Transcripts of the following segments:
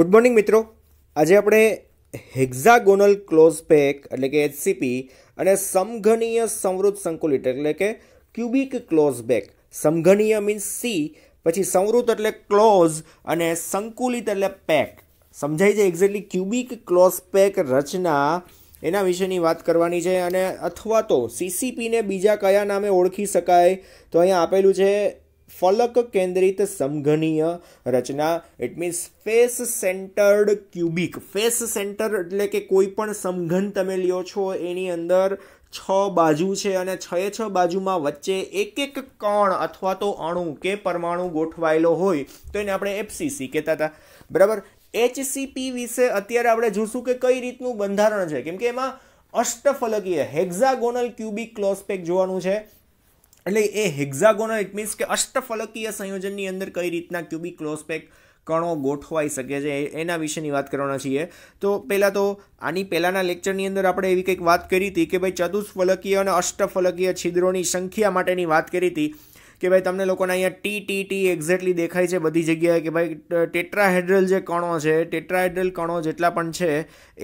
good morning મિત્રો આજે આપણે હેક્ઝાગોનલ ક્લોઝ પેક એટલે કે એચસીપી અને સમઘનીય સંવૃત સંકુલિત એટલે કે ક્યુબિક ક્લોઝ બેક સમઘનીય મીન્સ સી પછી સંવૃત એટલે ક્લોઝ અને સંકુલિત એટલે પેક સમજાય છે એક્ઝેક્ટલી ક્યુબિક ક્લોઝ પેક રચના એના વિશેની વાત કરવાની છે અને અથવા તો સીસીપીને બીજા કયા નામે ઓળખી શકાય તો અહીંયા આપેલું છે ફલક કેન્દ્રિત સમઘનીય રચના it means face centered cubic face center એટલે કે કોઈ પણ સમઘન તમે લ્યો છો એની અંદર છ બાજુ છે અને છ છ બાજુમાં વચ્ચે એક એક કણ અથવા તો અણુ કે પરમાણુ ગોઠવાયેલો હોય તો એને આપણે એફસીસી કહેતા હતા બરાબર એચસીપી વિશે અત્યારે આપણે જોશું કે કઈ રીતનું બંધારણ છે કેમ કે એમાં અષ્ટફલકીય હેક્ઝાગોનલ ક્યુબિક ક્લોસપેક જોવાનું છે એટલે એ હેક્ઝાગોનલ ઇટ મીન્સ કે અષ્ટફલકીય સંયોજનની અંદર કઈ રીતના ક્યુબિક ક્લોઝ પેક કણો ગોઠવાઈ શકે છે એના વિશેની વાત કરવાના છીએ તો પહેલાં તો આની પહેલાંના લેક્ચરની અંદર આપણે એવી કંઈક વાત કરી હતી કે ભાઈ ચતુષ્ફલકીય અને અષ્ટફલકીય છિદ્રોની સંખ્યા માટેની વાત કરી હતી કે ભાઈ તમને લોકોને અહીંયા ટી ટી ટી એક્ઝેક્ટલી દેખાય છે બધી જગ્યાએ કે ભાઈ ટેટ્રાહેડ્રલ જે કણો છે ટેટ્રાહેડ્રલ કણો જેટલા પણ છે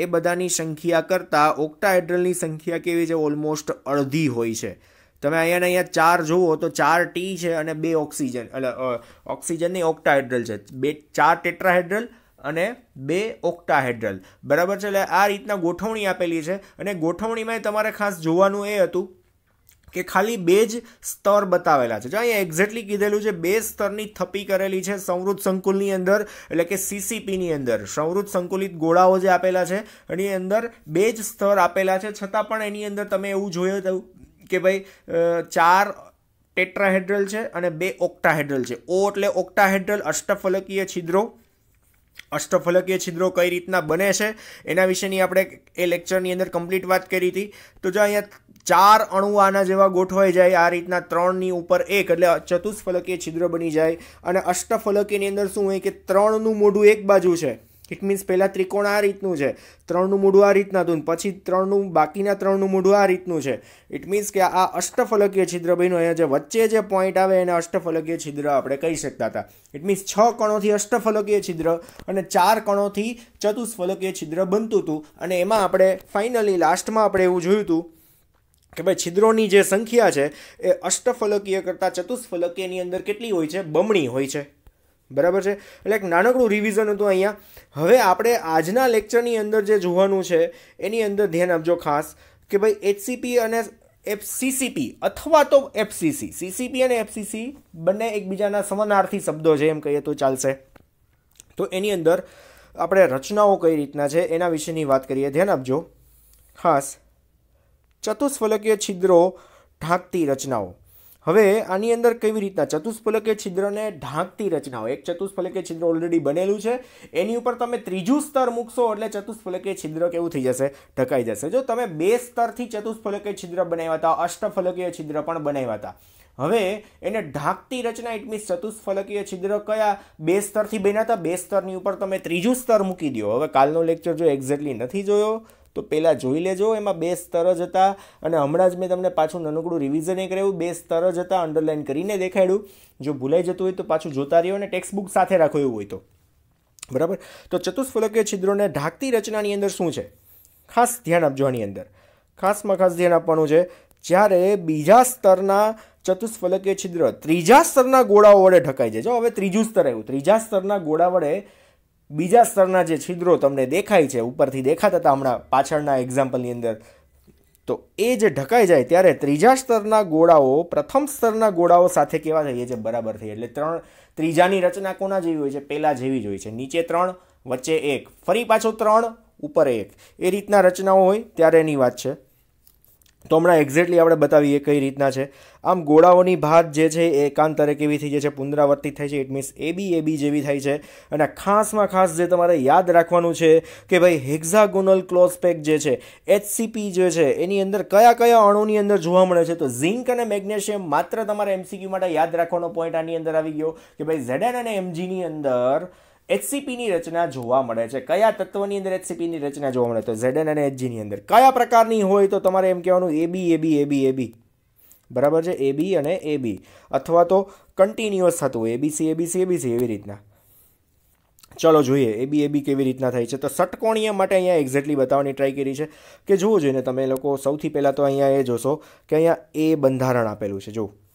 એ બધાની સંખ્યા કરતાં ઓક્ટાહેડ્રલની સંખ્યા કેવી છે ઓલમોસ્ટ અડધી હોય છે તમે અહીંયા અહીંયા ચાર જુઓ તો ચાર ટી છે અને બે ઓક્સિજન એટલે ઓક્સિજનની ઓક્ટાહેડ્રલ છે બે ચાર ટેટ્રાહેડ્રલ અને બે ઓક્ટાહેડ્રલ બરાબર છે એટલે આ રીતના ગોઠવણી આપેલી છે અને ગોઠવણીમાં તમારે ખાસ જોવાનું એ હતું કે ખાલી બે જ સ્તર બતાવેલા છે જો અહીંયા એક્ઝેક્ટલી કીધેલું છે બે સ્તરની થપી કરેલી છે સંવૃત સંકુલની અંદર એટલે કે સીસીપીની અંદર સંવૃત સંકુલિત ગોળાઓ જે આપેલા છે એની અંદર બે જ સ્તર આપેલા છે છતાં પણ એની અંદર તમે એવું જોયું કે ભાઈ ચાર ટેટ્રાહેડ્રલ છે અને બે ઓક્ટાહેડ્રલ છે ઓ એટલે ઓક્ટાહેડ્રલ અષ્ટફલકીય છિદ્રો અષ્ટફલકીય છિદ્રો કઈ રીતના બને છે એના વિશેની આપણે એ લેક્ચરની અંદર કમ્પ્લીટ વાત કરી હતી તો જો અહીંયા ચાર અણુ આના જેવા ગોઠવાઈ જાય આ રીતના ત્રણની ઉપર એક એટલે ચતુષ્ફલકીય છિદ્ર બની જાય અને અષ્ટફલકીયની અંદર શું હોય કે ત્રણનું મોઢું એક બાજુ છે ઇટ મીન્સ પહેલાં ત્રિકોણ આ રીતનું છે ત્રણનું મૂળું આ રીતના હતું પછી ત્રણનું બાકીના ત્રણનું મૂળું આ રીતનું છે ઇટ મીન્સ કે આ અષ્ટફલકીય છિદ્ર છિદ્રભીનું અહીંયા જે વચ્ચે જે પોઈન્ટ આવે એને અષ્ટફલકીય છિદ્ર આપણે કહી શકતા હતા ઇટ મીન્સ છ કણોથી અષ્ટફલકીય છિદ્ર અને ચાર કણોથી ચતુષ્ફલકીય છિદ્ર બનતું હતું અને એમાં આપણે ફાઇનલી લાસ્ટમાં આપણે એવું જોયું હતું કે ભાઈ છિદ્રોની જે સંખ્યા છે એ અષ્ટફલકીય કરતાં ચતુષ્ફલકીયની અંદર કેટલી હોય છે બમણી હોય છે બરાબર છે એટલે એક નાનકડું રિવિઝન હતું અહીંયા હવે આપણે આજના લેક્ચરની અંદર જે જોવાનું છે એની અંદર ધ્યાન આપજો ખાસ કે ભાઈ એચસીપી અને એફ સીસીપી અથવા તો એફસીસી સીસીપી અને એફસીસી બંને એકબીજાના સમાનાર્થી શબ્દો છે એમ કહીએ તો ચાલશે તો એની અંદર આપણે રચનાઓ કઈ રીતના છે એના વિશેની વાત કરીએ ધ્યાન આપજો ખાસ ચતુષ્ફલકીય છિદ્રો ઢાંકતી રચનાઓ હવે આની અંદર કેવી રીતના ચતુષ્ફલકીય છિદ્રને ઢાંકતી રચનાઓ એક ચતુષ્ફલકીય છિદ્ર ઓલરેડી બનેલું છે એની ઉપર તમે ત્રીજું સ્તર મૂકશો એટલે ચતુષ્ફલકીય છિદ્ર કેવું થઈ જશે ઢકાઈ જશે જો તમે બે સ્તરથી ચતુષ્ફલકીય છિદ્ર બનાવ્યા હતા અષ્ટફલકીય છિદ્ર પણ બનાવ્યા હતા હવે એને ઢાંકતી રચના ઇટ મીન્સ ચતુષ્ફલકીય છિદ્ર કયા બે સ્તરથી બન્યા હતા બે સ્તરની ઉપર તમે ત્રીજું સ્તર મૂકી દો હવે કાલનો લેક્ચર જો એક્ઝેક્ટલી નથી જોયો તો પહેલાં જોઈ લેજો એમાં બે સ્તર જ હતા અને હમણાં જ મેં તમને પાછું નાનકડું રિવિઝન એક કરાવ્યું બે સ્તર જ હતા અંડરલાઇન કરીને દેખાડ્યું જો ભૂલાઈ જતું હોય તો પાછું જોતા રહ્યો અને ટેક્સ્ટ બુક સાથે રાખો એવું હોય તો બરાબર તો ચતુષ્ફલકીય છિદ્રોને ઢાંકતી રચનાની અંદર શું છે ખાસ ધ્યાન આપજો આની અંદર ખાસમાં ખાસ ધ્યાન આપવાનું છે જ્યારે બીજા સ્તરના ચતુષ્ફલકીય છિદ્ર ત્રીજા સ્તરના ગોળાઓ વડે ઢકાઈ જાય જો હવે ત્રીજું સ્તર આવ્યું ત્રીજા સ્તરના ગોળા વડે બીજા સ્તરના જે છિદ્રો તમને દેખાય છે ઉપરથી દેખાતા હતા હમણાં પાછળના એક્ઝામ્પલની અંદર તો એ જે ઢકાઈ જાય ત્યારે ત્રીજા સ્તરના ગોળાઓ પ્રથમ સ્તરના ગોળાઓ સાથે કેવા થઈએ છે બરાબર થઈ એટલે ત્રણ ત્રીજાની રચના કોના જેવી હોય છે પહેલાં જેવી જ હોય છે નીચે ત્રણ વચ્ચે એક ફરી પાછો ત્રણ ઉપર એક એ રીતના રચનાઓ હોય ત્યારે એની વાત છે તો હમણાં એક્ઝેક્ટલી આપણે બતાવીએ કઈ રીતના છે આમ ગોળાઓની ભાત જે છે એ એકાંતરે કેવી થઈ જાય છે પુનરાવર્તિત થાય છે ઇટ મીન્સ એ બી એ બી જેવી થાય છે અને ખાસમાં ખાસ જે તમારે યાદ રાખવાનું છે કે ભાઈ હેક્ઝાગોનલ ક્લોઝ પેક જે છે એચસીપી જે છે એની અંદર કયા કયા અણુની અંદર જોવા મળે છે તો ઝિંક અને મેગ્નેશિયમ માત્ર તમારે એમસીક્યુ માટે યાદ રાખવાનો પોઈન્ટ આની અંદર આવી ગયો કે ભાઈ ઝેડન અને એમજીની અંદર એચસીપીની રચના જોવા મળે છે કયા તત્વની અંદર એચસીપીની રચના જોવા મળે તો ઝેડન અને એચજીની અંદર કયા પ્રકારની હોય તો તમારે એમ કહેવાનું એબી એબી એબી એબી બરાબર છે એબી અને એબી અથવા તો કન્ટિન્યુઅસ થતું હોય એબીસી એબીસી એબીસી એવી રીતના ચલો જોઈએ એબી એબી કેવી રીતના થાય છે તો ષટકોણીય માટે અહીંયા એક્ઝેક્ટલી બતાવવાની ટ્રાય કરી છે કે જોવું જોઈએ તમે લોકો સૌથી પહેલાં તો અહીંયા એ જોશો કે અહીંયા એ બંધારણ આપેલું છે જોવું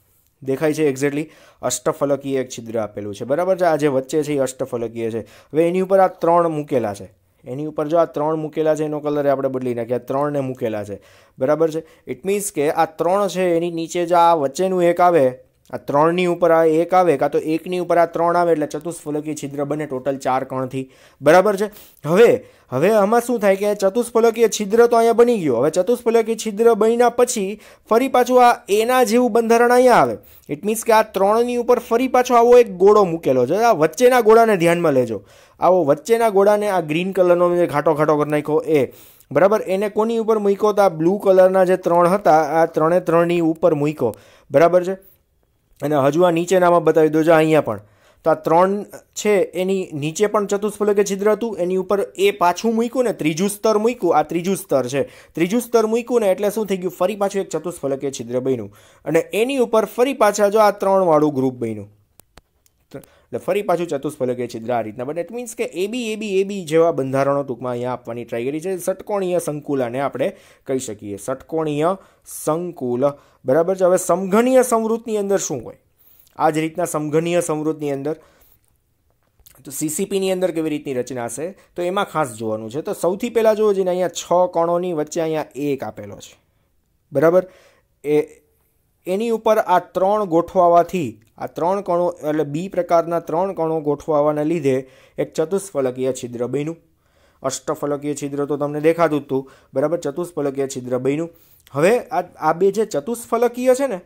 દેખાય છે એક્ઝેક્ટલી અષ્ટફલકીય એક છિદ્ર આપેલું છે બરાબર છે આ જે વચ્ચે છે એ અષ્ટફલકીય છે હવે એની ઉપર આ ત્રણ મૂકેલા છે એની ઉપર જો આ ત્રણ મૂકેલા છે એનો કલર આપણે બદલી નાખ્યા ત્રણને મૂકેલા છે બરાબર છે ઇટ મીન્સ કે આ ત્રણ છે એની નીચે જો આ વચ્ચેનું એક આવે આ ત્રણની ઉપર આ એક આવે કાં તો એકની ઉપર આ ત્રણ આવે એટલે ચતુષ્ફલકીય છિદ્ર બને ટોટલ ચાર કણથી બરાબર છે હવે હવે આમાં શું થાય કે ચતુષ્ફલકીય છિદ્ર તો અહીંયા બની ગયો હવે ચતુષ્ફલકીય છિદ્ર બન્યા પછી ફરી પાછું આ એના જેવું બંધારણ અહીંયા આવે ઇટ મીન્સ કે આ ત્રણની ઉપર ફરી પાછો આવો એક ગોળો મૂકેલો છે આ વચ્ચેના ગોળાને ધ્યાનમાં લેજો આવો વચ્ચેના ગોળાને આ ગ્રીન કલરનો જે ઘાટો ઘાટો કરી નાખ્યો એ બરાબર એને કોની ઉપર મૂક્યો તો આ બ્લુ કલરના જે ત્રણ હતા આ ત્રણે ત્રણની ઉપર મૂક્યો બરાબર છે અને હજુ આ નીચેનામાં બતાવી દો જો અહીંયા પણ તો આ ત્રણ છે એની નીચે પણ ચતુષ્ફલકે છિદ્ર હતું એની ઉપર એ પાછું મૂક્યું ને ત્રીજું સ્તર મૂક્યું આ ત્રીજું સ્તર છે ત્રીજું સ્તર મૂક્યું ને એટલે શું થઈ ગયું ફરી પાછું એક ચતુષ્ફલકે છિદ્ર બન્યું અને એની ઉપર ફરી પાછા જો આ ત્રણવાળું ગ્રુપ બન્યું એટલે ફરી પાછું ચતુષ્ફલકીય છિદ્ર આ રીતના બને ઇટ મીન્સ કે એબી એબી એબી જેવા બંધારણો ટૂંકમાં અહીંયા આપવાની ટ્રાય કરી છે ષટકોણીય સંકુલાને આપણે કહી શકીએ ષટકોણીય સંકુલ બરાબર છે હવે સમઘનીય સમૃદ્ધની અંદર શું હોય આ જ રીતના સમઘનીય સમૃદ્ધની અંદર તો સીસીપીની અંદર કેવી રીતની રચના હશે તો એમાં ખાસ જોવાનું છે તો સૌથી પહેલાં જોવો જેને અહીંયા છ કણોની વચ્ચે અહીંયા એક આપેલો છે બરાબર એ એની ઉપર આ ત્રણ ગોઠવાવાથી આ ત્રણ કણો એટલે બી પ્રકારના ત્રણ કણો ગોઠવાવાને લીધે એક ચતુષ્ફલકીય છિદ્ર બન્યું અષ્ટફલકીય છિદ્ર તો તમને દેખાતું હતું બરાબર ચતુષ્ફલકીય છિદ્ર બન્યું હવે આ આ બે જે ચતુષ્ફલકીય છે ને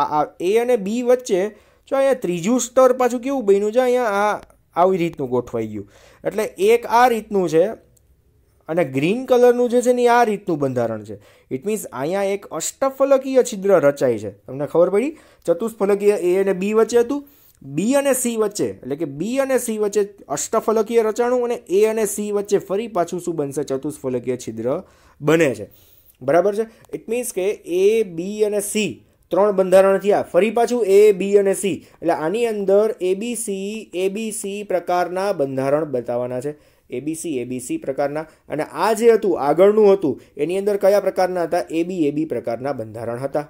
આ આ એ અને બી વચ્ચે જો અહીંયા ત્રીજું સ્તર પાછું કેવું બન્યું છે અહીંયા આ આવી રીતનું ગોઠવાઈ ગયું એટલે એક આ રીતનું છે અને ગ્રીન કલરનું જે છે ને આ રીતનું બંધારણ છે ઇટ મીન્સ અહીંયા એક અષ્ટફલકીય છિદ્ર રચાય છે તમને ખબર પડી ચતુષ્ફલકીય એ અને બી વચ્ચે હતું બી અને સી વચ્ચે એટલે કે બી અને સી વચ્ચે અષ્ટફલકીય રચાણું અને એ અને સી વચ્ચે ફરી પાછું શું બનશે ચતુષ્ફલકીય છિદ્ર બને છે બરાબર છે ઇટ મીન્સ કે એ બી અને સી ત્રણ બંધારણ થયા ફરી પાછું એ બી અને સી એટલે આની અંદર એ સી બી સી પ્રકારના બંધારણ બતાવવાના છે એબીસી એબીસી પ્રકારના અને આ જે હતું આગળનું હતું એની અંદર કયા પ્રકારના હતા એબી એબી પ્રકારના બંધારણ હતા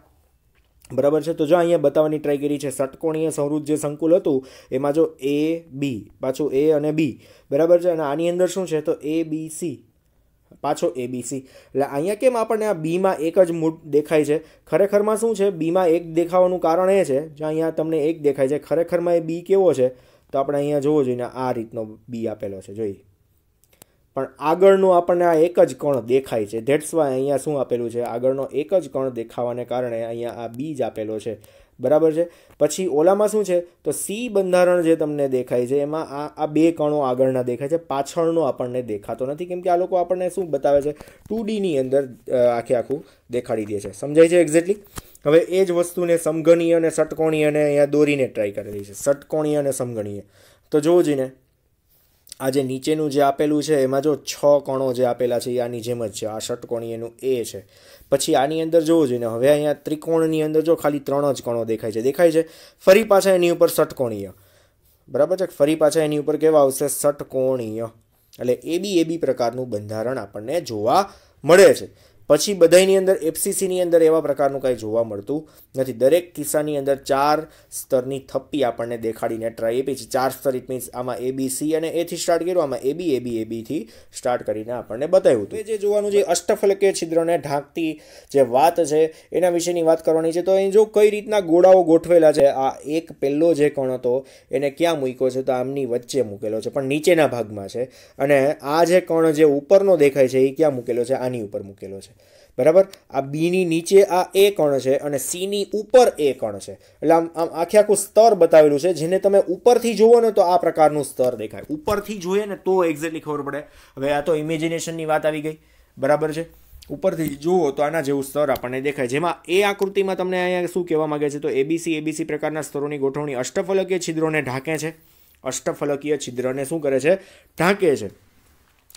બરાબર છે તો જો અહીંયા બતાવવાની ટ્રાય કરી છે ષટકોણીય સંવૃદ્ધ જે સંકુલ હતું એમાં જો એ બી પાછું એ અને બી બરાબર છે અને આની અંદર શું છે તો એ બી સી પાછો એ બી સી એટલે અહીંયા કેમ આપણને આ બીમાં એક જ મૂળ દેખાય છે ખરેખરમાં શું છે બીમાં એક દેખાવાનું કારણ એ છે જે અહીંયા તમને એક દેખાય છે ખરેખરમાં એ બી કેવો છે તો આપણે અહીંયા જોવો જોઈએ આ રીતનો બી આપેલો છે જોઈએ પણ આગળનું આપણને આ એક જ કણ દેખાય છે ધેટ્સ વાય અહીંયા શું આપેલું છે આગળનો એક જ કણ દેખાવાને કારણે અહીંયા આ બીજ આપેલો છે બરાબર છે પછી ઓલામાં શું છે તો સી બંધારણ જે તમને દેખાય છે એમાં આ આ બે કણો આગળના દેખાય છે પાછળનો આપણને દેખાતો નથી કેમ કે આ લોકો આપણને શું બતાવે છે ટુ ડીની અંદર આખે આખું દેખાડી દે છે સમજાય છે એક્ઝેક્ટલી હવે એ જ વસ્તુને સમઘનીય અને ષટકોણીય અને અહીંયા દોરીને ટ્રાય કરેલી છે સટકોણીય અને સમઘનીય તો જોવો જોઈએ આ જે નીચેનું જે આપેલું છે એમાં જો છ કણો જે આપેલા છે એ આની જેમ જ છે આ ષટકોણી એ છે પછી આની અંદર જોવું જોઈએ હવે અહીંયા ત્રિકોણની અંદર જો ખાલી ત્રણ જ કણો દેખાય છે દેખાય છે ફરી પાછા એની ઉપર ષટકોણીય બરાબર છે ફરી પાછા એની ઉપર કેવા આવશે ષટકોણીય એટલે એ બી એ બી પ્રકારનું બંધારણ આપણને જોવા મળે છે પછી બધાની અંદર એફસીસીની અંદર એવા પ્રકારનું કાંઈ જોવા મળતું નથી દરેક કિસ્સાની અંદર ચાર સ્તરની થપ્પી આપણને દેખાડીને ટ્રાય આપી છે ચાર સ્તર ઇટ મીન્સ આમાં એબીસી અને એથી સ્ટાર્ટ કર્યું આમાં એબી એબી એબીથી સ્ટાર્ટ કરીને આપણને બતાવ્યું હતું જે જોવાનું છે અષ્ટફલકીય છિદ્રને ઢાંકતી જે વાત છે એના વિશેની વાત કરવાની છે તો અહીં જો કઈ રીતના ગોળાઓ ગોઠવેલા છે આ એક પહેલો જે કણ હતો એને ક્યાં મૂક્યો છે તો આમની વચ્ચે મૂકેલો છે પણ નીચેના ભાગમાં છે અને આ જે કણ જે ઉપરનો દેખાય છે એ ક્યાં મૂકેલો છે આની ઉપર મૂકેલો છે બરાબર આ બીની નીચે આ એ કણ છે અને સીની ઉપર એ કણ છે એટલે આમ આમ આખે આખું સ્તર બતાવેલું છે જેને તમે ઉપરથી જુઓ ને તો આ પ્રકારનું સ્તર દેખાય ઉપરથી જોઈએ ને તો એક્ઝેક્ટલી ખબર પડે હવે આ તો ઇમેજિનેશનની વાત આવી ગઈ બરાબર છે ઉપરથી જુઓ તો આના જેવું સ્તર આપણને દેખાય જેમાં એ આકૃતિમાં તમને અહીંયા શું કહેવા માગે છે તો એબીસી એબીસી પ્રકારના સ્તરોની ગોઠવણી અષ્ટફલકીય છિદ્રોને ઢાંકે છે અષ્ટફલકીય છિદ્રને શું કરે છે ઢાંકે છે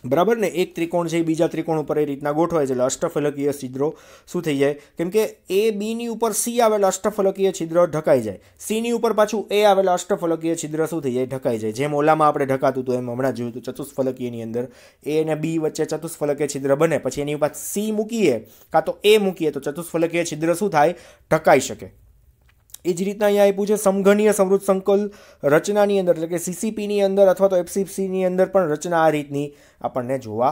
બરાબર ને એક ત્રિકોણ છે બીજા ત્રિકોણ ઉપર એ રીતના ગોઠવાય છે એટલે અષ્ટફલકીય છિદ્રો શું થઈ જાય કેમ કે એ બીની ઉપર સી આવેલા અષ્ટફલકીય છિદ્ર ઢકાઈ જાય સીની ઉપર પાછું એ આવેલા અષ્ટફલકીય છિદ્ર શું થઈ જાય ઢકાઈ જાય જેમ ઓલામાં આપણે ઢકાતું હતું એમ હમણાં જોયું હતું ચતુષ્ફલકીયની અંદર એ અને બી વચ્ચે ચતુષ્ફલકીય છિદ્ર બને પછી એની ઉપર સી મૂકીએ કાં તો એ મૂકીએ તો ચતુષ્ફલકીય છિદ્ર શું થાય ઢકાઈ શકે એ જ રીતના અહીંયા આપ્યું છે સમઘનીય સમૃદ્ધ સંકુલ રચનાની અંદર એટલે કે સીસીપીની અંદર અથવા તો એફસીસીની અંદર પણ રચના આ રીતની આપણને જોવા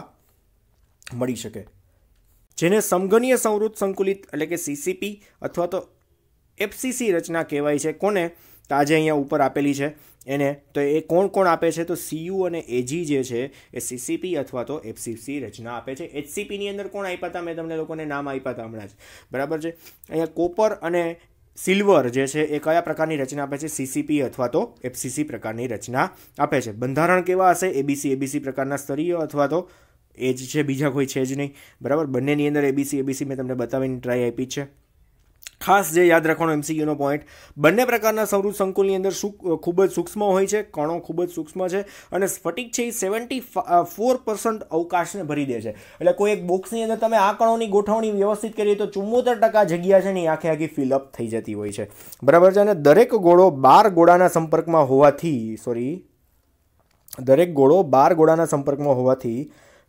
મળી શકે જેને સમઘનીય સમૃદ્ધ સંકુલિત એટલે કે સીસીપી અથવા તો એફસીસી રચના કહેવાય છે કોને તો આજે અહીંયા ઉપર આપેલી છે એને તો એ કોણ કોણ આપે છે તો સીયુ અને એજી જે છે એ સીસીપી અથવા તો એફસીસી રચના આપે છે એચસીપીની અંદર કોણ આપ્યા હતા મેં તમને લોકોને નામ આપ્યા હતા હમણાં જ બરાબર છે અહીંયા કોપર અને સિલ્વર જે છે એ કયા પ્રકારની રચના આપે છે સીસીપી અથવા તો એફસીસી પ્રકારની રચના આપે છે બંધારણ કેવા હશે એબીસી એબીસી પ્રકારના સ્તરીય અથવા તો એ જ છે બીજા કોઈ છે જ નહીં બરાબર બંનેની અંદર એબીસી એબીસી મેં તમને બતાવીને ટ્રાય આપી છે ખાસ જે યાદ રાખવાનો એમસીક્યુનો પોઈન્ટ બંને પ્રકારના સમૃદ્ધ સંકુલની અંદર ખૂબ જ સૂક્ષ્મ હોય છે કણો ખૂબ જ સૂક્ષ્મ છે અને સ્ફટિક છે એ સેવન્ટી ફોર પર્સન્ટ અવકાશને ભરી દે છે એટલે કોઈ એક બોક્સની અંદર તમે આ કણોની ગોઠવણી વ્યવસ્થિત કરીએ તો ચુમ્મોતેર ટકા જગ્યા છે ને એ આખી આખી ફિલઅપ થઈ જતી હોય છે બરાબર છે અને દરેક ગોળો બાર ગોળાના સંપર્કમાં હોવાથી સોરી દરેક ગોળો બાર ગોળાના સંપર્કમાં હોવાથી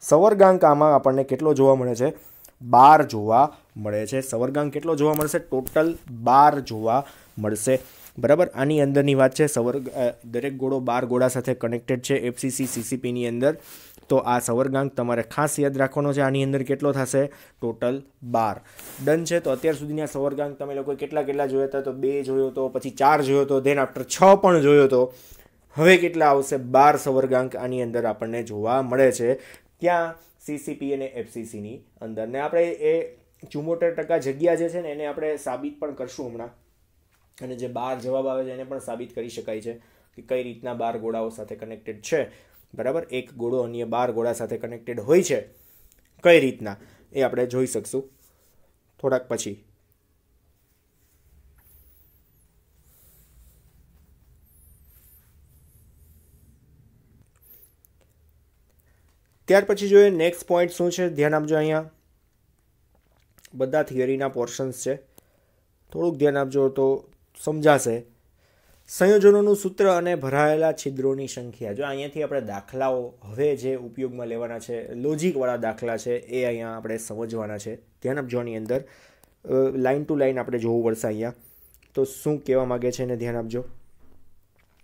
સવરગાંકામાં આપણને કેટલો જોવા મળે છે બાર જોવા મળે છે સવરગામ કેટલો જોવા મળશે ટોટલ બાર જોવા મળશે બરાબર આની અંદરની વાત છે સવર્ગ દરેક ગોળો બાર ગોળા સાથે કનેક્ટેડ છે એફસીસી સીસીપીની અંદર તો આ સવરગાંક તમારે ખાસ યાદ રાખવાનો છે આની અંદર કેટલો થશે ટોટલ બાર ડન છે તો અત્યાર સુધીની આ સવરગાંક તમે લોકોએ કેટલા કેટલા જોયા હતા તો બે જોયો હતો પછી ચાર જોયો હતો ધેન આફ્ટર છ પણ જોયો હતો હવે કેટલા આવશે બાર સવરગાંક આની અંદર આપણને જોવા મળે છે ત્યાં સીસીપી અને એફસીસીની અંદર ને આપણે એ ચુમ્મોતેર ટકા જગ્યા જે છે ને એને આપણે સાબિત પણ કરશું હમણાં અને જે બાર જવાબ આવે છે એને પણ સાબિત કરી શકાય છે કે કઈ રીતના બાર ગોળાઓ સાથે કનેક્ટેડ છે બરાબર એક ગોળો અન્ય બાર ગોળા સાથે કનેક્ટેડ હોય છે કઈ રીતના એ આપણે જોઈ શકશું થોડાક પછી ત્યાર પછી જોઈએ નેક્સ્ટ પોઈન્ટ શું છે ધ્યાન આપજો અહીંયા બધા થિયરીના પોર્શન્સ છે થોડુંક ધ્યાન આપજો તો સમજાશે સંયોજનોનું સૂત્ર અને ભરાયેલા છિદ્રોની સંખ્યા જો અહીંયાથી આપણે દાખલાઓ હવે જે ઉપયોગમાં લેવાના છે લોજિકવાળા દાખલા છે એ અહીંયા આપણે સમજવાના છે ધ્યાન આપજોની અંદર લાઇન ટુ લાઇન આપણે જોવું પડશે અહીંયા તો શું કહેવા માગે છે એને ધ્યાન આપજો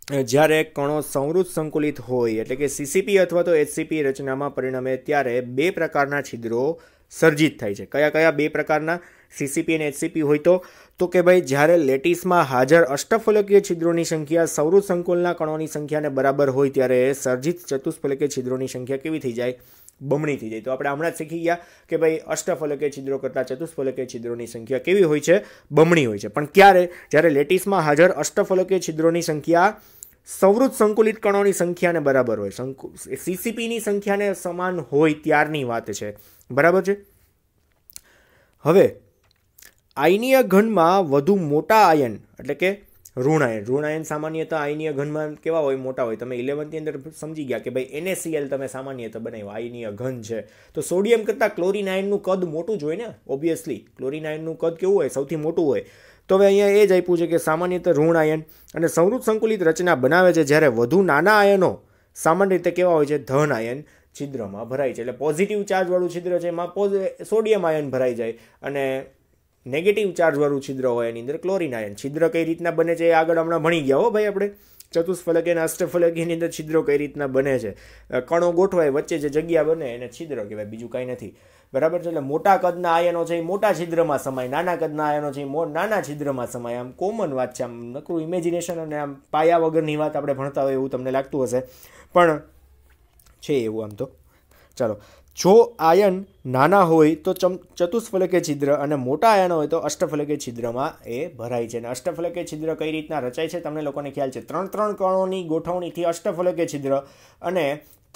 જ્યારે કણો સંવૃત સંકુલિત હોય એટલે કે સીસીપી અથવા તો એચસીપી રચનામાં પરિણમે ત્યારે બે પ્રકારના છિદ્રો સર્જિત થાય છે કયા કયા બે પ્રકારના સીસીપી અને એચસીપી હોય તો તો કે ભાઈ જ્યારે લેટિસમાં હાજર અષ્ટફલકીય છિદ્રોની સંખ્યા સૌરુ સંકુલના કણોની સંખ્યાને બરાબર હોય ત્યારે સર્જિત ચતુષ્ફલકીય છિદ્રોની સંખ્યા કેવી થઈ જાય બમણી થઈ જાય તો આપણે હમણાં જ શીખી ગયા કે ભાઈ અષ્ટફલકે છિદ્રો કરતાં ચતુષ્ફલકે છિદ્રોની સંખ્યા કેવી હોય છે બમણી હોય છે પણ ક્યારે જ્યારે લેટિસમાં હાજર અષ્ટફલકે છિદ્રોની સંખ્યા સવૃત સંકુલિત કણોની સંખ્યાને બરાબર હોય સંકુ સીસીપીની સંખ્યાને સમાન હોય ત્યારની વાત છે બરાબર છે હવે આયનીય ઘનમાં વધુ મોટા આયન એટલે કે ઋણાયન ઋણાયન સામાન્યતઃ આયનીય ઘનમાં કેવા હોય મોટા હોય તમે ઇલેવન્થની અંદર સમજી ગયા કે ભાઈ એનએસીએલ તમે સામાન્યતઃ બનાવ્યો આયનીય ઘન છે તો સોડિયમ કરતાં ક્લોરિન આયનનું કદ મોટું જ હોય ને ઓબ્વિયસલી ક્લોરિન આયનનું કદ કેવું હોય સૌથી મોટું હોય તો હવે અહીંયા એ જ આપ્યું છે કે સામાન્યતઃ ઋણ આયન અને સંવૃત સંકુલિત રચના બનાવે છે જ્યારે વધુ નાના આયનો સામાન્ય રીતે કેવા હોય છે ધન આયન છિદ્રમાં ભરાય છે એટલે પોઝિટિવ ચાર્જવાળું છિદ્ર છે એમાં સોડિયમ આયન ભરાઈ જાય અને નેગેટિવ ચાર્જવાળું છિદ્ર હોય એની અંદર ક્લોરિન આયન છિદ્ર કઈ રીતના બને છે એ આગળ હમણાં ભણી ગયા હો ભાઈ આપણે ચતુષ્ફલકી અને અષ્ટફલકીની અંદર છિદ્રો કઈ રીતના બને છે કણો ગોઠવાય વચ્ચે જે જગ્યા બને એને છિદ્ર કહેવાય બીજું કાંઈ નથી બરાબર છે એટલે મોટા કદના આયનો છે એ મોટા છિદ્રમાં સમાય નાના કદના આયનો છે એ નાના છિદ્રમાં સમાય આમ કોમન વાત છે આમ નકરું ઇમેજિનેશન અને આમ પાયા વગરની વાત આપણે ભણતા હોય એવું તમને લાગતું હશે પણ છે એવું આમ તો ચાલો જો આયન નાના હોય તો ચમ ચતુષ્ફલકે છિદ્ર અને મોટા આયન હોય તો અષ્ટફલકે છિદ્રમાં એ ભરાય છે અને અષ્ટફલકે છિદ્ર કઈ રીતના રચાય છે તમને લોકોને ખ્યાલ છે ત્રણ ત્રણ કણોની ગોઠવણીથી અષ્ટફલકે છિદ્ર અને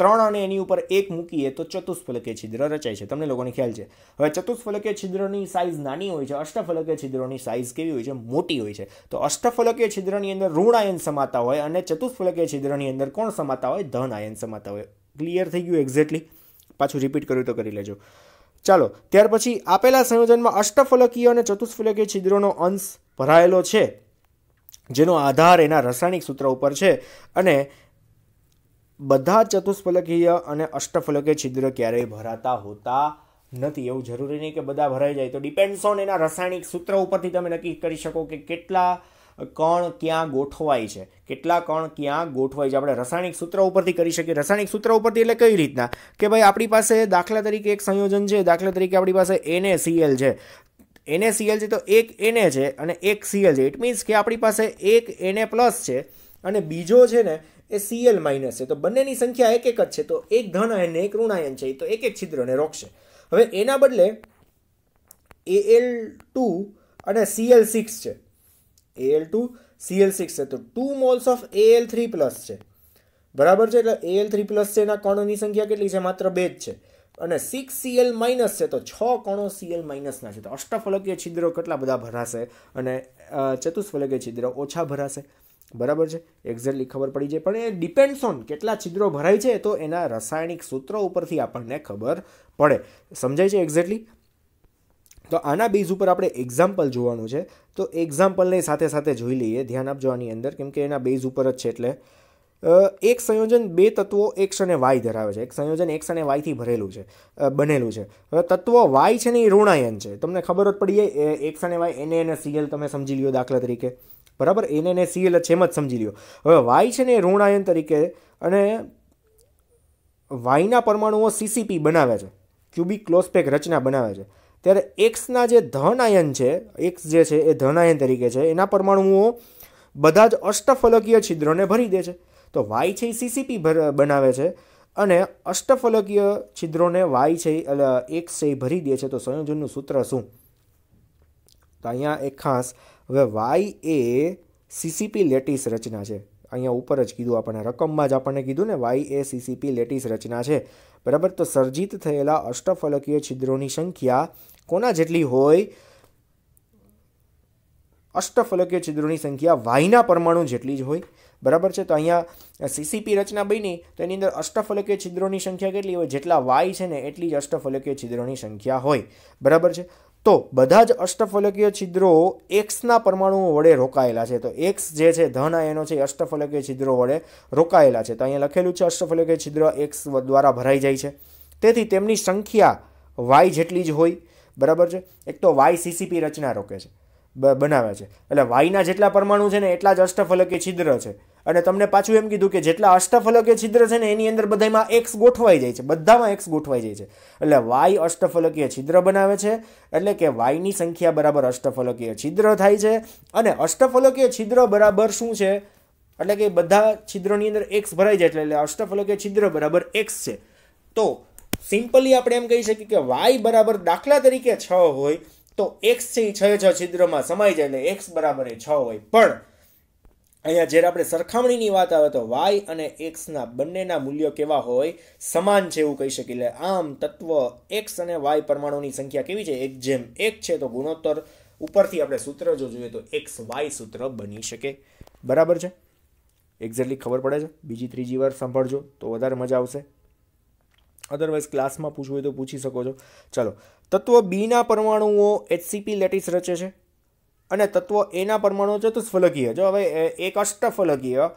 ત્રણ અને એની ઉપર એક મૂકીએ તો ચતુષ્ફલકે છિદ્ર રચાય છે તમને લોકોને ખ્યાલ છે હવે ચતુષ્ફલકે છિદ્રની સાઇઝ નાની હોય છે અષ્ટફલકે છિદ્રોની સાઇઝ કેવી હોય છે મોટી હોય છે તો અષ્ટફલકે છિદ્રની અંદર ઋણ આયન સમાતા હોય અને ચતુષ્ફલકીય છિદ્રની અંદર કોણ સમાતા હોય ધન આયન સમાતા હોય ક્લિયર થઈ ગયું એક્ઝેક્ટલી પાછું રિપીટ કર્યું તો કરી લેજો ચાલો ત્યાર પછી આપેલા સંયોજનમાં અષ્ટફલકીય અને ચતુષ્ફલકીય છિદ્રોનો અંશ ભરાયેલો છે જેનો આધાર એના રાસાયણિક સૂત્ર ઉપર છે અને બધા ચતુષ્ફલકીય અને અષ્ટફલકીય છિદ્ર ક્યારેય ભરાતા હોતા નથી એવું જરૂરી નહીં કે બધા ભરાઈ જાય તો ડિપેન્ડ્સ ઓન એના રાસાયણિક સૂત્ર ઉપરથી તમે નક્કી કરી શકો કે કેટલા કણ ક્યાં ગોઠવાય છે કેટલા કણ ક્યાં ગોઠવાય છે આપણે રાસાયણિક સૂત્ર ઉપરથી કરી શકીએ રાસાયણિક સૂત્ર ઉપરથી એટલે કઈ રીતના કે ભાઈ આપણી પાસે દાખલા તરીકે એક સંયોજન છે દાખલા તરીકે આપણી પાસે એનએસીએલ છે એનએસીએલ છે તો એક એને છે અને એક સીએલ છે ઇટ મીન્સ કે આપણી પાસે એક એને પ્લસ છે અને બીજો છે ને એ સીએલ માઇનસ છે તો બંનેની સંખ્યા એક એક જ છે તો એક ધન આયન ને એક ઋણાયન છે તો એક એક છિદ્રને રોકશે હવે એના બદલે એ એલ ટુ અને સીએલ સિક્સ છે એલ ટુ સીએલ સિક્સ છે તો two moles of L three plus છે બરાબર છે એટલે એલ થ્રી પ્લસ છે એના કણોની સંખ્યા કેટલી છે માત્ર બે જ છે અને સિક્સ સીએલ માઇનસ છે તો છ કણો સીએલ માઇનસના છે તો અષ્ટફલકીય છિદ્રો કેટલા બધા ભરાશે અને ચતુષ્ફલકીય છિદ્રો ઓછા ભરાશે બરાબર છે એક્ઝેક્ટલી ખબર પડી જાય પણ એ ડિપેન્ડ્સ ઓન કેટલા છિદ્રો ભરાય છે તો એના રાસાયણિક સૂત્રો ઉપરથી આપણને ખબર પડે સમજાય છે એક્ઝેક્ટલી તો આના બેઝ ઉપર આપણે એક્ઝામ્પલ જોવાનું છે તો એક્ઝામ્પલને સાથે સાથે જોઈ લઈએ ધ્યાન આપજો આની અંદર કેમકે એના બેઝ ઉપર જ છે એટલે એક સંયોજન બે તત્વો એક્સ અને વાય ધરાવે છે એક સંયોજન એક્સ અને વાયથી ભરેલું છે બનેલું છે હવે તત્વ વાય છે ને એ ઋણાયન છે તમને ખબર જ પડી જાય એક્સ અને વાય એને એને સીએલ તમે સમજી લ્યો દાખલા તરીકે બરાબર એને એને સીએલ છે એમ જ સમજી લ્યો હવે વાય છે ને એ ઋણાયન તરીકે અને વાયના પરમાણુઓ સીસીપી બનાવે છે ક્યુબિક ક્લોઝપેક રચના બનાવે છે ત્યારે એક્સના જે ધન આયન છે એક્સ જે છે એ ધન આયન તરીકે છે એના પરમાણુઓ બધા જ અષ્ટફલકીય છિદ્રોને ભરી દે છે તો વાય છે એ સીસીપી બનાવે છે અને અષ્ટફલકીય છિદ્રોને વાય છે એક્સ છે એ ભરી દે છે તો સંયોજનનું સૂત્ર શું તો અહીંયા એક ખાસ હવે વાય એ સીસીપી લેટિસ રચના છે અહીંયા ઉપર જ કીધું આપણને રકમમાં જ આપણને કીધું ને વાય એ સીસીપી લેટીસ રચના છે બરાબર તો સર્જિત થયેલા અષ્ટફલકીય છિદ્રોની સંખ્યા કોના જેટલી હોય અષ્ટફલકીય છિદ્રોની સંખ્યા વાયના પરમાણુ જેટલી જ હોય બરાબર છે તો અહીંયા સીસીપી રચના બની તો એની અંદર અષ્ટફલકીય છિદ્રોની સંખ્યા કેટલી હોય જેટલા વાય છે ને એટલી જ અષ્ટફલકીય છિદ્રોની સંખ્યા હોય બરાબર છે તો બધા જ અષ્ટફલકીય છિદ્રો એક્સના પરમાણુઓ વડે રોકાયેલા છે તો એક્સ જે છે ધન એનો છે અષ્ટફલકીય છિદ્રો વડે રોકાયેલા છે તો અહીંયા લખેલું છે અષ્ટફલકીય છિદ્ર એક્સ દ્વારા ભરાઈ જાય છે તેથી તેમની સંખ્યા વાય જેટલી જ હોય બરાબર છે એક તો વાય સીસીપી રચના રોકે છે બનાવે છે એટલે વાયના જેટલા પરમાણુ છે ને એટલા જ અષ્ટફલકીય છિદ્ર છે અને તમને પાછું એમ કીધું કે જેટલા અષ્ટફલકીય છિદ્ર છે ને એની અંદર બધામાં એક્સ ગોઠવાઈ જાય છે બધામાં એક્સ ગોઠવાઈ જાય છે એટલે વાય અષ્ટફલકીય છિદ્ર બનાવે છે એટલે કે વાયની સંખ્યા બરાબર અષ્ટફલકીય છિદ્ર થાય છે અને અષ્ટફલકીય છિદ્ર બરાબર શું છે એટલે કે બધા છિદ્રની અંદર એક્સ ભરાઈ જાય એટલે અષ્ટફલકીય છિદ્ર બરાબર એક્સ છે તો સિમ્પલી આપણે એમ કહી શકીએ કે વાય બરાબર દાખલા તરીકે છ હોય તો એક્સ છે એ છ છ છિદ્રમાં સમાઈ જાય એટલે એક્સ બરાબર એ છ હોય પણ અહીંયા જ્યારે આપણે સરખામણીની વાત આવે તો વાય અને એક્સના બંનેના મૂલ્યો કેવા હોય સમાન છે એવું કહી શકીએ એટલે આમ તત્વ એક્સ અને વાય પરમાણુની સંખ્યા કેવી છે એક જેમ એક છે તો ગુણોત્તર ઉપરથી આપણે સૂત્ર જો જોઈએ તો એક્સ વાય સૂત્ર બની શકે બરાબર છે એક્ઝેક્ટલી ખબર પડે છે બીજી ત્રીજી વાર સાંભળજો તો વધારે મજા આવશે અધરવાઇઝ ક્લાસમાં પૂછવું હોય તો પૂછી શકો છો ચલો તત્વ બીના પરમાણુઓ એચસીપી લેટિસ રચે છે અને તત્વો એના પરમાણુ ચતુષ્ફલકીય જો હવે એક અષ્ટફલકીય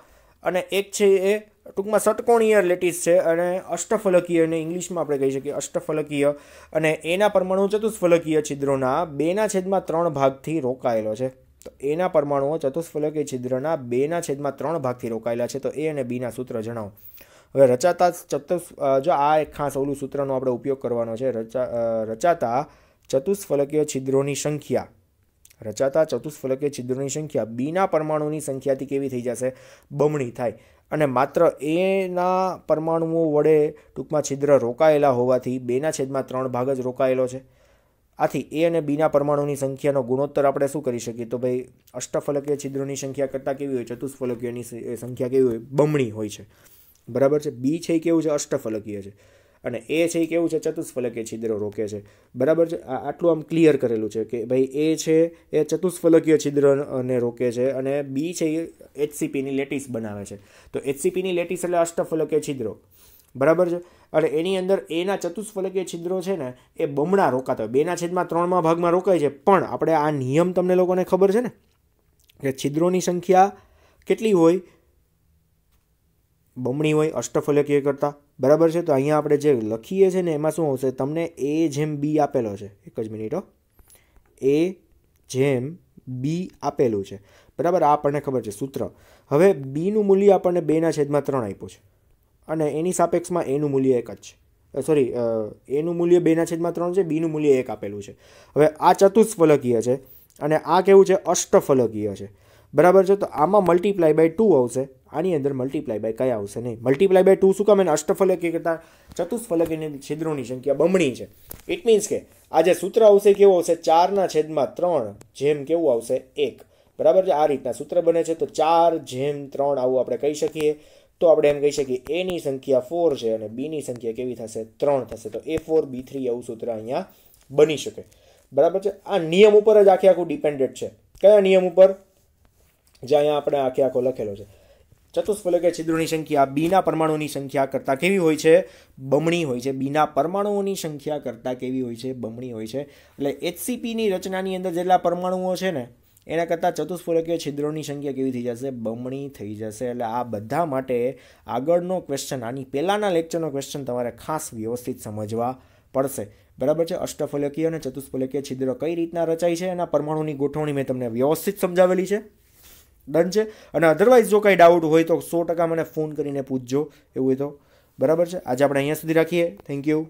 અને એક છે એ ટૂંકમાં ષટકોણીય લેટીસ છે અને અષ્ટફલકીય અને ઇંગ્લિશમાં આપણે કહી શકીએ અષ્ટફલકીય અને એના પરમાણુ ચતુષ્ફલકીય છિદ્રોના બેના છેદમાં ત્રણ ભાગથી રોકાયેલો છે તો એના પરમાણુઓ ચતુષ્ફલકીય છિદ્રના બેના છેદમાં ત્રણ ભાગથી રોકાયેલા છે તો એ અને બીના સૂત્ર જણાવો હવે રચાતા ચતુષ જો આ એક ખાસ ઓલું સૂત્રનો આપણે ઉપયોગ કરવાનો છે રચા રચાતા ચતુષ્ફલકીય છિદ્રોની સંખ્યા રચાતા ચતુષ્ફલકીય છિદ્રોની સંખ્યા બીના પરમાણુની સંખ્યાથી કેવી થઈ જશે બમણી થાય અને માત્ર એના પરમાણુઓ વડે ટૂંકમાં છિદ્ર રોકાયેલા હોવાથી બેના છેદમાં ત્રણ ભાગ જ રોકાયેલો છે આથી એ અને બીના પરમાણુની સંખ્યાનો ગુણોત્તર આપણે શું કરી શકીએ તો ભાઈ અષ્ટફલકીય છિદ્રોની સંખ્યા કરતાં કેવી હોય ચતુષ્ફલકીયની સંખ્યા કેવી હોય બમણી હોય છે બરાબર છે બી છે એ કેવું છે અષ્ટફલકીય છે અને એ છે એ કેવું છે ચતુષ્ફલકીય છિદ્રો રોકે છે બરાબર છે આટલું આમ ક્લિયર કરેલું છે કે ભાઈ એ છે એ ચતુષ્ફલકીય છિદ્રને રોકે છે અને બી છે એ એચસીપીની લેટિસ બનાવે છે તો એચસીપીની લેટિસ એટલે અષ્ટફલકીય છિદ્રો બરાબર છે અને એની અંદર એના ચતુષ્ફલકીય છિદ્રો છે ને એ બમણા રોકાતા હોય બેના છેદમાં ત્રણમાં ભાગમાં રોકાય છે પણ આપણે આ નિયમ તમને લોકોને ખબર છે ને કે છિદ્રોની સંખ્યા કેટલી હોય બમણી હોય અષ્ટફલકીય કરતાં બરાબર છે તો અહીંયા આપણે જે લખીએ છીએ ને એમાં શું આવશે તમને એ જેમ બી આપેલો છે એક જ મિનિટો એ જેમ બી આપેલું છે બરાબર આ આપણને ખબર છે સૂત્ર હવે બીનું મૂલ્ય આપણને બેના છેદમાં ત્રણ આપ્યું છે અને એની સાપેક્ષમાં એનું મૂલ્ય એક જ છે સોરી એનું મૂલ્ય બેના છેદમાં ત્રણ છે બીનું મૂલ્ય એક આપેલું છે હવે આ ચતુષ્ફલકીય છે અને આ કેવું છે અષ્ટફલકીય છે બરાબર છે તો આમાં મલ્ટીપ્લાય બાય ટુ આવશે આની અંદર મલ્ટીપ્લાય બાય કયા આવશે નહીં મલ્ટીપ્લાય બાય ટુ શું કામ એને અષ્ટફલક કરતાં એની છિદ્રોની સંખ્યા બમણી છે ઇટ મીન્સ કે આ જે સૂત્ર આવશે કેવું આવશે ચારના છેદમાં ત્રણ જેમ કેવું આવશે એક બરાબર છે આ રીતના સૂત્ર બને છે તો ચાર જેમ ત્રણ આવું આપણે કહી શકીએ તો આપણે એમ કહી શકીએ એની સંખ્યા ફોર છે અને બીની સંખ્યા કેવી થશે ત્રણ થશે તો એ ફોર બી થ્રી એવું સૂત્ર અહીંયા બની શકે બરાબર છે આ નિયમ ઉપર જ આખે આખું ડિપેન્ડેડ છે કયા નિયમ ઉપર જે અહીંયા આપણે આખે આખો લખેલો છે ચતુષ્ફલકે છિદ્રોની સંખ્યા બીના પરમાણુની સંખ્યા કરતાં કેવી હોય છે બમણી હોય છે બીના પરમાણુઓની સંખ્યા કરતાં કેવી હોય છે બમણી હોય છે એટલે એચસીપીની રચનાની અંદર જેટલા પરમાણુઓ છે ને એના કરતાં ચતુષ્ફલકીય છિદ્રોની સંખ્યા કેવી થઈ જશે બમણી થઈ જશે એટલે આ બધા માટે આગળનો ક્વેશ્ચન આની પહેલાંના લેક્ચરનો ક્વેશ્ચન તમારે ખાસ વ્યવસ્થિત સમજવા પડશે બરાબર છે અષ્ટફલકીય અને ચતુષ્ફલકીય છિદ્રો કઈ રીતના રચાય છે એના પરમાણુની ગોઠવણી મેં તમને વ્યવસ્થિત સમજાવેલી છે ડન છે અને અધરવાઇઝ જો કાંઈ ડાઉટ હોય તો સો ટકા મને ફોન કરીને પૂછજો એવું હોય તો બરાબર છે આજે આપણે અહીંયા સુધી રાખીએ થેન્ક યુ